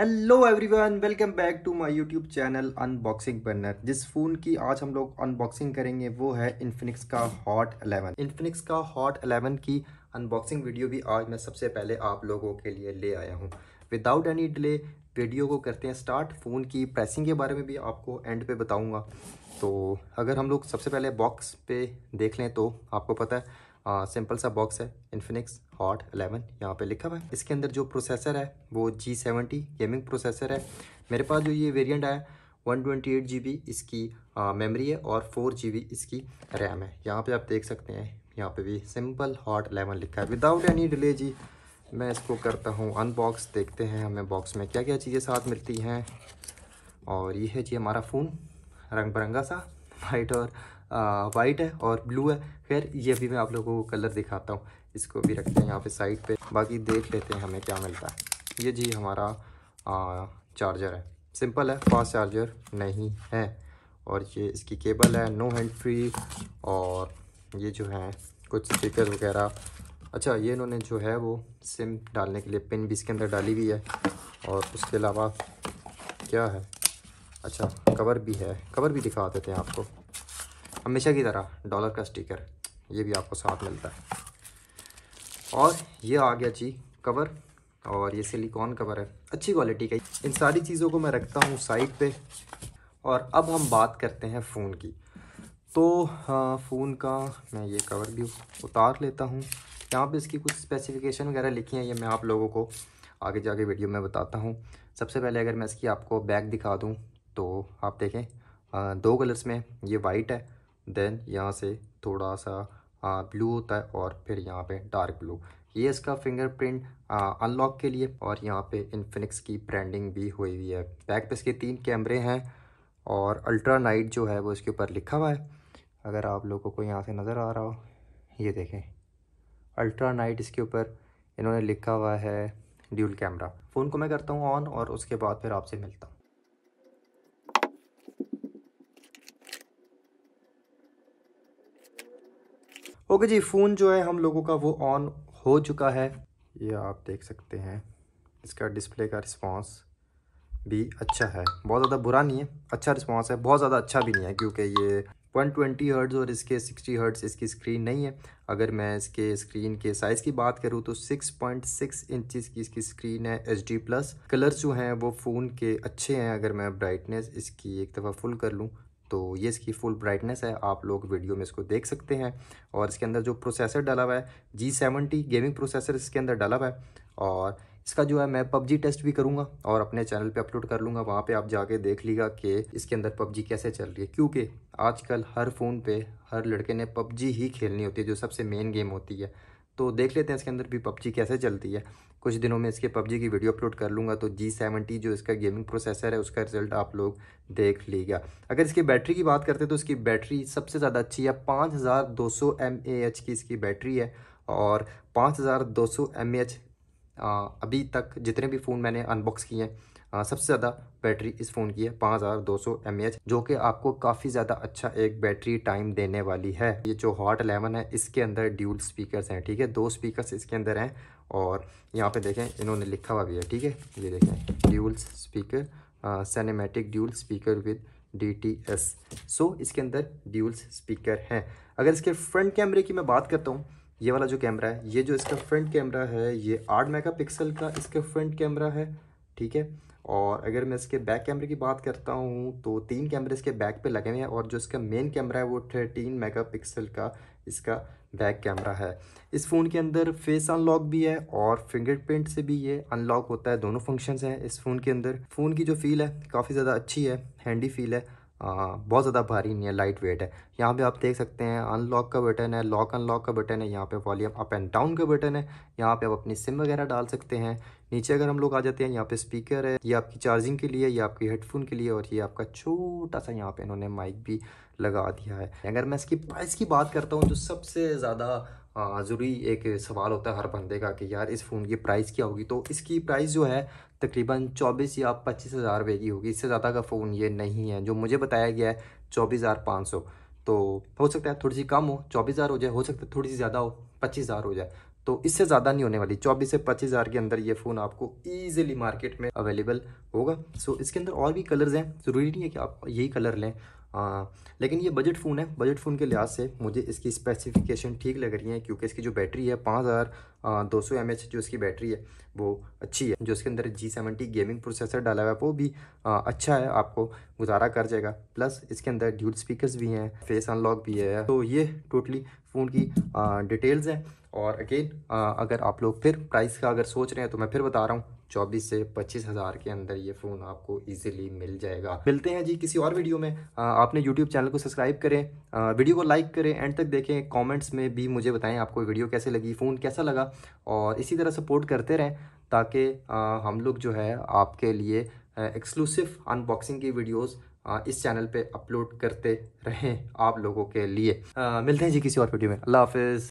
hello everyone welcome back to my YouTube channel unboxing burner जिस phone की आज हम लोग अनबॉक्सिंग करेंगे वो है इन्फिनिक्स का हॉट 11 इन्फिनिक्स का हॉट 11 की अनबॉक्सिंग वीडियो भी आज मैं सबसे पहले आप लोगों के लिए ले आया हूँ विदाउट एनी डिले वीडियो को करते हैं स्टार्ट फ़ोन की प्राइसिंग के बारे में भी आपको एंड पे बताऊँगा तो अगर हम लोग सबसे पहले बॉक्स पे देख लें तो आपको पता है सिंपल सा बॉक्स है इन्फिनिक्स हॉट 11 यहाँ पे लिखा हुआ है इसके अंदर जो प्रोसेसर है वो जी सेवेंटी गेमिंग प्रोसेसर है मेरे पास जो ये वेरिएंट आया one twenty eight G B इसकी मेमोरी है और फोर जी बी इसकी रैम है यहाँ पे आप देख सकते हैं यहाँ पे भी सिंपल हॉट 11 लिखा है विदाउट एनी डिले जी मैं इसको करता हूँ अनबॉक्स देखते हैं हमें बॉक्स में क्या क्या चीज़ें साथ मिलती हैं और ये है जी हमारा फ़ोन रंग बिरंगा सा वाइट और वाइट है और ब्लू है खैर ये भी मैं आप लोगों को कलर दिखाता हूँ इसको भी रखते हैं यहाँ पे साइड पे बाकी देख लेते हैं हमें क्या मिलता है ये जी हमारा आ, चार्जर है सिंपल है फास्ट चार्जर नहीं है और ये इसकी केबल है नो हैंड फ्री और ये जो है कुछ स्पीकर वगैरह अच्छा ये इन्होंने जो है वो सिम डालने के लिए पिन भी इसके अंदर डाली हुई है और उसके अलावा क्या है अच्छा कवर भी है कवर भी दिखा देते हैं आपको हमेशा की तरह डॉलर का स्टिकर ये भी आपको साथ मिलता है और ये आ गया जी कवर और ये सिलिकॉन कवर है अच्छी क्वालिटी का इन सारी चीज़ों को मैं रखता हूँ साइड पे और अब हम बात करते हैं फ़ोन की तो हाँ, फ़ोन का मैं ये कवर भी उतार लेता हूँ यहाँ पे इसकी कुछ स्पेसिफिकेशन वगैरह लिखी हैं ये मैं आप लोगों को आगे जाके वीडियो में बताता हूँ सबसे पहले अगर मैं इसकी आपको बैक दिखा दूँ तो आप देखें हाँ, दो कलर्स में ये वाइट है देन यहाँ से थोड़ा सा ब्लू होता है और फिर यहाँ पे डार्क ब्लू ये इसका फिंगरप्रिंट अनलॉक के लिए और यहाँ पे इन्फिनिक्स की ब्रांडिंग भी हुई हुई है बैक पे इसके तीन कैमरे हैं और अल्ट्रा नाइट जो है वो इसके ऊपर लिखा हुआ है अगर आप लोगों को यहाँ से नज़र आ रहा हो ये देखें अल्ट्रा नाइट इसके ऊपर इन्होंने लिखा हुआ है ड्यूल कैमरा फ़ोन को मैं करता हूँ ऑन और उसके बाद फिर आपसे मिलता हूँ ओके जी फ़ोन जो है हम लोगों का वो ऑन हो चुका है ये आप देख सकते हैं इसका डिस्प्ले का रिस्पॉन्स भी अच्छा है बहुत ज़्यादा बुरा नहीं है अच्छा रिस्पॉन्स है बहुत ज़्यादा अच्छा भी नहीं है क्योंकि ये 120 ट्वेंटी और इसके 60 हर्ट्स इसकी स्क्रीन नहीं है अगर मैं इसके स्क्रीन के साइज़ की बात करूँ तो 6.6 पॉइंट की इसकी स्क्रीन है एच प्लस कलर्स जो हैं वो फ़ोन के अच्छे हैं अगर मैं ब्राइटनेस इसकी एक दफ़ा फुल कर लूँ तो ये इसकी फुल ब्राइटनेस है आप लोग वीडियो में इसको देख सकते हैं और इसके अंदर जो प्रोसेसर डाला हुआ है जी सेवेंटी गेमिंग प्रोसेसर इसके अंदर डाला हुआ है और इसका जो है मैं पबजी टेस्ट भी करूँगा और अपने चैनल पे अपलोड कर लूँगा वहाँ पे आप जाके देख लीजिएगा कि इसके अंदर पबजी कैसे चल रही है क्योंकि आजकल हर फ़ोन पे हर लड़के ने पबजी ही खेलनी होती है जो सबसे मेन गेम होती है तो देख लेते हैं इसके अंदर भी पबजी कैसे चलती है कुछ दिनों में इसके पबजी की वीडियो अपलोड कर लूँगा तो जी सेवेंटी जो इसका गेमिंग प्रोसेसर है उसका रिजल्ट आप लोग देख लीजिएगा अगर इसकी बैटरी की बात करते हैं तो इसकी बैटरी सबसे ज़्यादा अच्छी है पाँच हज़ार दो सौ एम एच की इसकी बैटरी है और पाँच हज़ार दो सौ एम एच अभी तक जितने भी फ़ोन मैंने अनबॉक्स किए हैं हाँ, सबसे ज़्यादा बैटरी इस फ़ोन की है पाँच हज़ार दो सौ एम एच जो कि आपको काफ़ी ज़्यादा अच्छा एक बैटरी टाइम देने वाली है ये जो हॉट एलेवन है इसके अंदर ड्यूल स्पीकर्स हैं ठीक है दो स्पीकर्स इसके अंदर हैं और यहाँ पे देखें इन्होंने लिखा हुआ भी है ठीक है ये देखें dual speaker cinematic dual speaker with D T S so इसके अंदर ड्यूल्स स्पीकर हैं अगर इसके फ्रंट कैमरे की मैं बात करता हूँ ये वाला जो कैमरा है ये जो इसका फ्रंट कैमरा है ये आठ पिक्सल का इसका फ्रंट कैमरा है ठीक है और अगर मैं इसके बैक कैमरे की बात करता हूँ तो तीन कैमरे इसके बैक पे लगे हुए हैं और जो इसका मेन कैमरा है वो थर्टीन मेगापिक्सल का इसका बैक कैमरा है इस फ़ोन के अंदर फेस अनलॉक भी है और फिंगरप्रिंट से भी ये अनलॉक होता है दोनों फंक्शंस हैं इस फ़ोन के अंदर फ़ोन की जो फील है काफ़ी ज़्यादा अच्छी है हैंडी फील है हाँ, बहुत ज़्यादा भारी नहीं है लाइट वेट है यहाँ पे आप देख सकते हैं अनलॉक का बटन है लॉक अनलॉक का बटन है यहाँ पे वॉल्यूम अप एंड डाउन का बटन है यहाँ पे आप अपनी सिम वगैरह डाल सकते हैं नीचे अगर हम लोग आ जाते हैं यहाँ पे स्पीकर है ये आपकी चार्जिंग के लिए ये आपकी हेडफोन के लिए और ये आपका छोटा सा यहाँ पे इन्होंने माइक भी लगा दिया है अगर मैं इसकी प्राइस की बात करता हूँ तो सबसे ज़्यादा ज़रूरी एक सवाल होता है हर बंदे का कि यार इस फ़ोन की प्राइस क्या होगी तो इसकी प्राइस जो है तकरीबन चौबीस या पच्चीस हज़ार रुपये की होगी इससे ज़्यादा का फ़ोन ये नहीं है जो मुझे बताया गया है चौबीस हज़ार पाँच सौ तो हो सकता है थोड़ी सी कम हो चौबीस हज़ार हो जाए हो सकता है थोड़ी सी ज़्यादा हो पच्चीस हज़ार हो जाए तो इससे ज़्यादा नहीं होने वाली चौबीस से पच्चीस हज़ार के अंदर ये फ़ोन आपको ईजिली मार्केट में अवेलेबल होगा सो इसके अंदर और भी कलर्स हैं ज़रूरी नहीं है कि आप यही कलर लें आ, हाँ, लेकिन ये बजट फ़ोन है बजट फ़ोन के लिहाज से मुझे इसकी स्पेसिफिकेशन ठीक लग रही है क्योंकि इसकी जो बैटरी है पाँच हज़ार दो सौ एम एच जो इसकी बैटरी है वो अच्छी है जो इसके अंदर जी सेवेंटी गेमिंग प्रोसेसर डाला हुआ है वो भी आ, अच्छा है आपको गुजारा कर जाएगा प्लस इसके अंदर ड्यूल स्पीकर्स भी हैं फेस अनलॉक भी है तो ये टोटली फ़ोन की डिटेल्स हैं और अगेन अगर आप लोग फिर प्राइस का अगर सोच रहे हैं तो मैं फिर बता रहा हूँ चौबीस से पच्चीस हज़ार के अंदर ये फ़ोन आपको इजीली मिल जाएगा मिलते हैं जी किसी और वीडियो में आपने यूट्यूब चैनल को सब्सक्राइब करें वीडियो को लाइक करें एंड तक देखें कमेंट्स में भी मुझे बताएं आपको वीडियो कैसे लगी फ़ोन कैसा लगा और इसी तरह सपोर्ट करते रहें ताकि हम लोग जो है आपके लिए एक्सक्लूसिव अनबॉक्सिंग की वीडियोज़ इस चैनल पर अपलोड करते रहें आप लोगों के लिए मिलते हैं जी किसी और वीडियो में अल्लाह हाफिज़